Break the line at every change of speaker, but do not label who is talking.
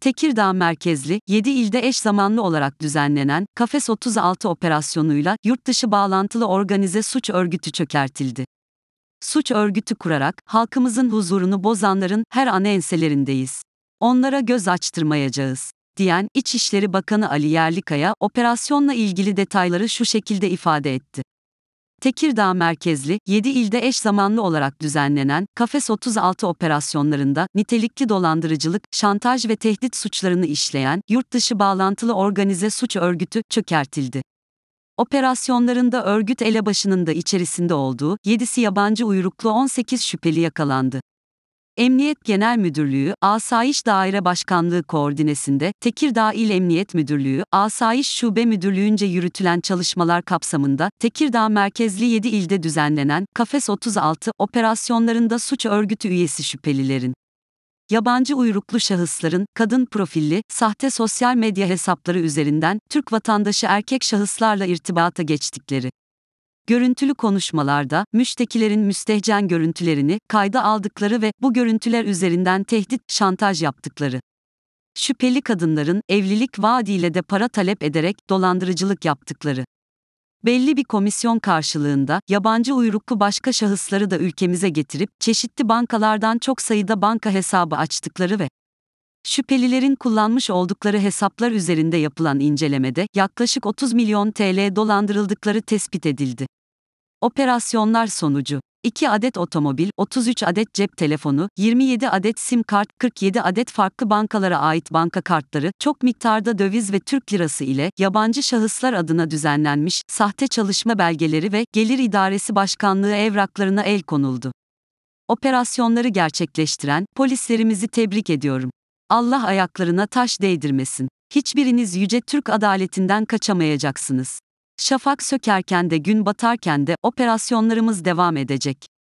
Tekirdağ merkezli, 7 ilde eş zamanlı olarak düzenlenen Kafes 36 operasyonuyla yurtdışı bağlantılı organize suç örgütü çökertildi. Suç örgütü kurarak halkımızın huzurunu bozanların her an enselerindeyiz. Onlara göz açtırmayacağız diyen İçişleri Bakanı Ali Yerlikaya operasyonla ilgili detayları şu şekilde ifade etti. Tekirdağ merkezli, 7 ilde eş zamanlı olarak düzenlenen Kafes 36 operasyonlarında nitelikli dolandırıcılık, şantaj ve tehdit suçlarını işleyen yurt dışı bağlantılı organize suç örgütü çökertildi. Operasyonlarında örgüt elebaşının da içerisinde olduğu 7'si yabancı uyruklu 18 şüpheli yakalandı. Emniyet Genel Müdürlüğü, Asayiş Daire Başkanlığı Koordinesinde, Tekirdağ İl Emniyet Müdürlüğü, Asayiş Şube Müdürlüğü'nce yürütülen çalışmalar kapsamında, Tekirdağ merkezli 7 ilde düzenlenen, Kafes 36, operasyonlarında suç örgütü üyesi şüphelilerin, yabancı uyruklu şahısların, kadın profilli, sahte sosyal medya hesapları üzerinden, Türk vatandaşı erkek şahıslarla irtibata geçtikleri, Görüntülü konuşmalarda, müştekilerin müstehcen görüntülerini kayda aldıkları ve bu görüntüler üzerinden tehdit, şantaj yaptıkları. Şüpheli kadınların evlilik vaadiyle de para talep ederek dolandırıcılık yaptıkları. Belli bir komisyon karşılığında yabancı uyruklu başka şahısları da ülkemize getirip çeşitli bankalardan çok sayıda banka hesabı açtıkları ve Şüphelilerin kullanmış oldukları hesaplar üzerinde yapılan incelemede yaklaşık 30 milyon TL dolandırıldıkları tespit edildi. Operasyonlar sonucu 2 adet otomobil, 33 adet cep telefonu, 27 adet sim kart, 47 adet farklı bankalara ait banka kartları, çok miktarda döviz ve Türk lirası ile yabancı şahıslar adına düzenlenmiş sahte çalışma belgeleri ve Gelir İdaresi Başkanlığı evraklarına el konuldu. Operasyonları gerçekleştiren polislerimizi tebrik ediyorum. Allah ayaklarına taş değdirmesin. Hiçbiriniz yüce Türk adaletinden kaçamayacaksınız. Şafak sökerken de gün batarken de operasyonlarımız devam edecek.